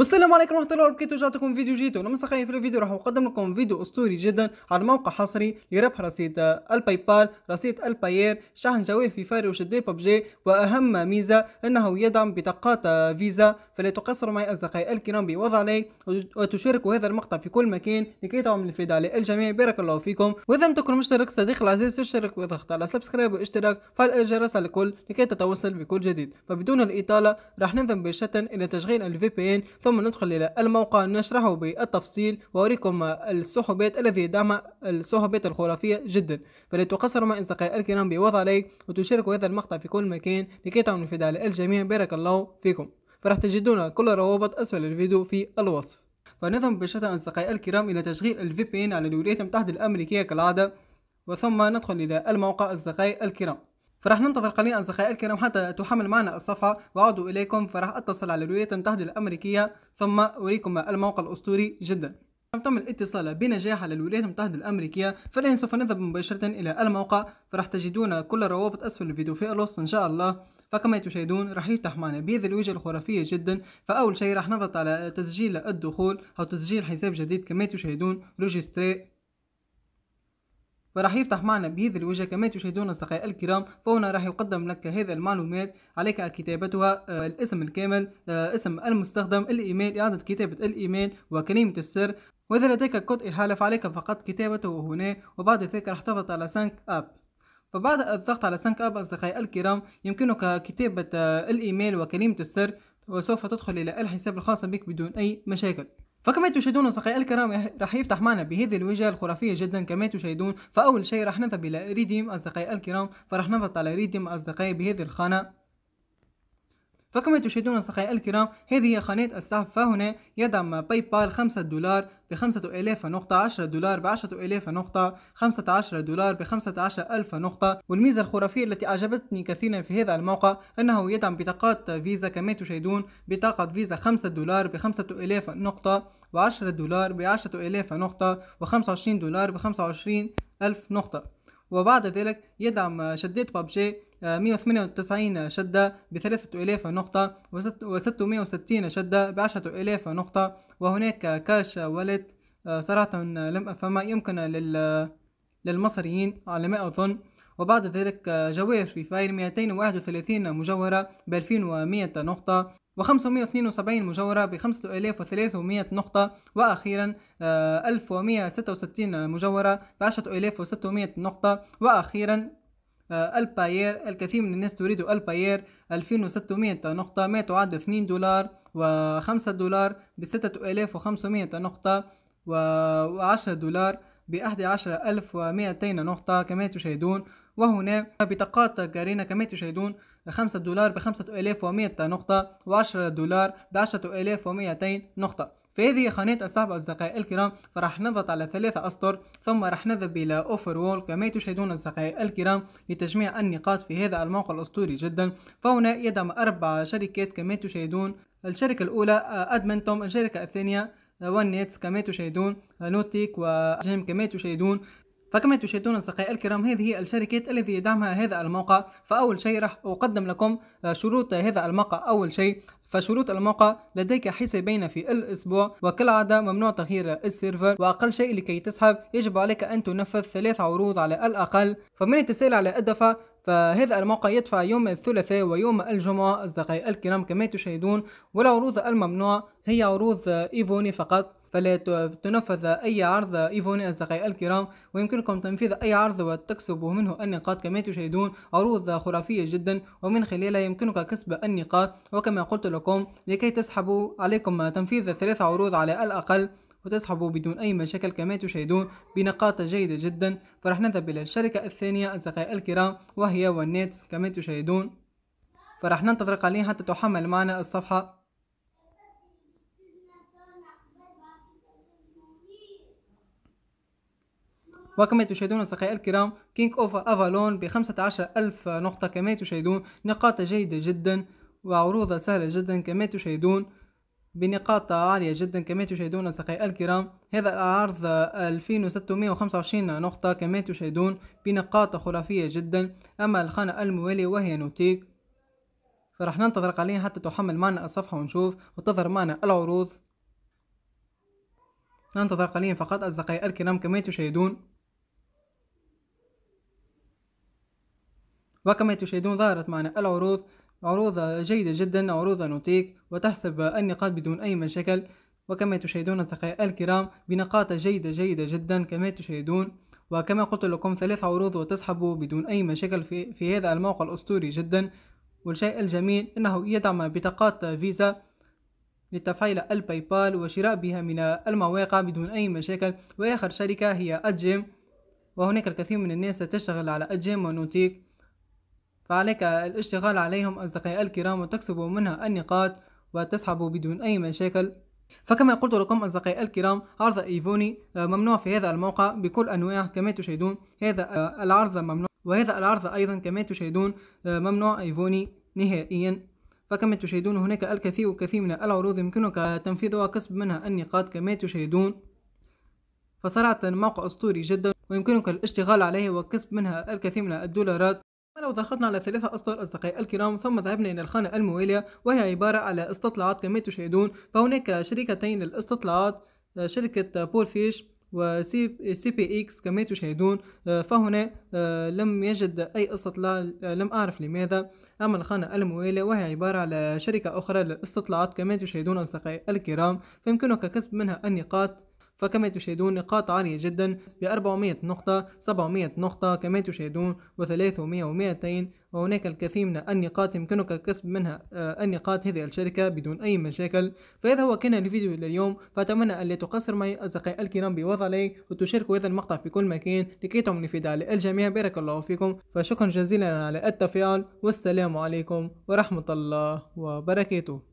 والسلام عليكم ورحمه الله وبركاته جاتكم فيديو جديد مساء في الفيديو راح اقدم لكم فيديو اسطوري جدا على موقع حصري لربح رصيد الباي بال رصيد الباير شحن في فاري وشدي ببجي واهم ميزه انه يدعم بطاقات فيزا فلتقصر معي أصدقائي الكرام بوضع لايك وتشاركوا هذا المقطع في كل مكان لكي تعمل الفيد على الجميع بارك الله فيكم وإذا لم تكن مشترك صديق العزيز تشترك واضغط على سبسكرايب واشتراك فعل الجرس على الكل لكي تتوصل بكل جديد فبدون الإطالة راح نذهب بشتى إلى تشغيل الفي بي إن ثم ندخل إلى الموقع نشرحه بالتفصيل وأريكم السحبات الذي يدعمها السحبات الخرافية جدا فلتقصر معي أصدقائي الكرام بوضع لايك وتشاركوا هذا المقطع في كل مكان لكي تعمل الفيد على الجميع بارك الله فيكم فراح تجدون كل الروابط أسفل الفيديو في الوصف فنذهب مباشرة أصدقائي الكرام إلى تشغيل ال VPN على الولايات المتحدة الأمريكية كالعادة وثم ندخل إلى الموقع أصدقائي الكرام فراح ننتظر قليلا أصدقائي الكرام حتى تحمل معنا الصفحة وعودوا إليكم فراح أتصل على الولايات المتحدة الأمريكية ثم أريكم الموقع الأسطوري جدا لم تم الاتصال بنجاح على الولايات المتحدة الأمريكية فالآن سوف نذهب مباشرة إلى الموقع فراح تجدون كل الروابط أسفل الفيديو في الوصف إن شاء الله فكما تشاهدون راح يفتح معنا بهذه الوجهه الخرافيه جدا فاول شيء راح نضغط على تسجيل الدخول او تسجيل حساب جديد كما تشاهدون روجستري فراح يفتح معنا بهذه الوجهة كما تشاهدون أصدقائي الكرام فهنا راح يقدم لك هذه المعلومات عليك كتابتها آه، الاسم الكامل آه، اسم المستخدم الإيميل إعادة كتابة الإيميل وكلمة السر وإذا لديك كود إحالة فعليك فقط كتابته هنا وبعد ذلك راح تضغط على سانك أب فبعد الضغط على سنك أب أصدقائي الكرام يمكنك كتابة آه، الإيميل وكلمة السر وسوف تدخل إلى الحساب الخاص بك بدون أي مشاكل فكما تشاهدون أصدقائي الكرام راح يفتح معنا بهذه الواجهة الخرافية جدا كما تشاهدون فأول شيء راح نذهب إلى ريديم أصدقائي الكرام فراح نضغط على ريديم أصدقائي بهذه الخانة فكما تشاهدون أصدقائي الكرام هذه هي خانة السحب فهنا يدعم باي بال 5 دولار ب 5000 نقطة 10 دولار ب 10000 نقطة 15 دولار ب 15000 نقطة والميزة الخرافية التي أعجبتني كثيرا في هذا الموقع أنه يدعم بطاقات فيزا كما تشاهدون بطاقة فيزا 5 دولار ب 5000 نقطة و10 دولار ب 10000 نقطة و25 دولار ب وعشرين ألف نقطة وبعد ذلك يدعم شدات ببجي 198 شدة ب 3000 نقطة و 660 شدة ب 10000 نقطة وهناك كاش ولد آه، صراحة لم أفهمها يمكن لل للمصريين على ما أظن وبعد ذلك آه، جواهر في فاير 231 مجوهرة ب 2100 نقطة و572 مجاورة ب 5300 نقطة وأخيرا 1166 آه، مجاورة ب 10600 نقطة وأخيرا آه، الباير الكثير من الناس تريد الباير 2600 نقطة ما تعد 2 دولار و5 دولار ب 6500 نقطة و10 دولار ب 11200 نقطة كما تشاهدون وهنا بطاقات جارينا كما تشاهدون 5 دولار ب 5100 نقطة و10 دولار ب 10200 نقطة في هذه خانة السحب أصدقائي الكرام فراح نضغط على ثلاثة أسطر ثم راح نذهب إلى أوفر وول كما تشاهدون أصدقائي الكرام لتجميع النقاط في هذا الموقع الأسطوري جدا فهنا يدعم أربع شركات كما تشاهدون الشركة الأولى آه، أدمنتوم الشركة الثانية آه، ون نيتس كما تشاهدون آه، نوتيك وجيم كما تشاهدون فكما تشاهدون أصدقائي الكرام هذه هي الشركات التي يدعمها هذا الموقع فأول شيء راح أقدم لكم آه، شروط هذا الموقع أول شيء فشروط الموقع لديك حسابين في الأسبوع وكالعادة ممنوع تغيير السيرفر وأقل شيء لكي تسحب يجب عليك أن تنفذ ثلاث عروض على الأقل فمن التسائل على الدفع فهذا الموقع يدفع يوم الثلاثاء ويوم الجمعة أصدقائي الكرام كما تشاهدون والعروض الممنوع هي عروض إيفوني فقط فلا تنفذ أي عرض إيفون أصدقائي الكرام ويمكنكم تنفيذ أي عرض وتكسب منه النقاط كما تشاهدون عروض خرافية جدا ومن خلالها يمكنك كسب النقاط وكما قلت لكم لكي تسحبوا عليكم تنفيذ ثلاث عروض على الأقل وتسحبوا بدون أي مشاكل كما تشاهدون بنقاط جيدة جدا فرح نذهب إلى الشركة الثانية أصدقائي الكرام وهي والنت كما تشاهدون فرح ننتظر قليلا حتى تحمل معنا الصفحة وكما تشاهدون أصدقائي الكرام كينج أوف أفالون ب 15000 نقطة كما تشاهدون نقاط جيدة جدا وعروضة سهلة جدا كما تشاهدون بنقاط عالية جدا كما تشاهدون أصدقائي الكرام هذا العرض 2625 نقطة كما تشاهدون بنقاط خرافية جدا أما الخانة الموالية وهي نوتيك فراح ننتظر قليلا حتى تحمل معنا الصفحة ونشوف وتظهر معنا العروض ننتظر قليلا فقط أصدقائي الكرام كما تشاهدون وكما تشاهدون ظهرت معنا العروض عروض جيدة جدا عروض نوتيك وتحسب النقاط بدون أي مشاكل وكما تشاهدون أصدقائي الكرام بنقاط جيدة جيدة جدا كما تشاهدون وكما قلت لكم ثلاث عروض وتسحبوا بدون أي مشاكل في, في هذا الموقع الأسطوري جدا والشيء الجميل أنه يدعم بطاقات فيزا لتفعيل الباي بال وشراء بها من المواقع بدون أي مشاكل وآخر شركة هي أجيم وهناك الكثير من الناس تشتغل على أجيم ونوتيك فعليك الاشتغال عليهم أصدقائي الكرام وتكسبوا منها النقاط وتسحبوا بدون أي مشاكل فكما قلت لكم أصدقائي الكرام عرض إيفوني آه، ممنوع في هذا الموقع بكل أنواعه كما تشاهدون هذا آه، العرض ممنوع وهذا العرض أيضا كما تشاهدون آه، ممنوع إيفوني نهائيا فكما تشاهدون هناك الكثير والكثير من العروض يمكنك تنفيذها وكسب منها النقاط كما تشاهدون فصراحة موقع أسطوري جدا ويمكنك الاشتغال عليه وكسب منها الكثير من الدولارات لو ضغطنا على ثلاثة أسطر أصدقائي الكرام ثم ذهبنا إلى الخانة الموالية وهي عبارة على استطلاعات كما تشاهدون فهناك شركتين للاستطلاعات آه، شركة بول فيش وسي آه، سي بي اكس كما تشاهدون آه، فهنا لم يجد اي استطلاع لم اعرف لماذا اما الخانه المواليه وهي عباره على شركه اخرى للاستطلاعات كما تشاهدون اصدقائي الكرام فيمكنك كسب منها النقاط فكما تشاهدون نقاط عالية جدا ب 400 نقطة 700 نقطة كما تشاهدون و300 و200 وهناك الكثير من النقاط يمكنك كسب منها آه، النقاط هذه الشركة بدون أي مشاكل فهذا هو كان الفيديو لليوم فأتمنى لا تقصر معي أصدقائي الكرام بوضع لايك وتشاركوا هذا المقطع في كل مكان لكي تعمل في دعاء الجميع بارك الله فيكم فشكرا جزيلا على التفاعل والسلام عليكم ورحمة الله وبركاته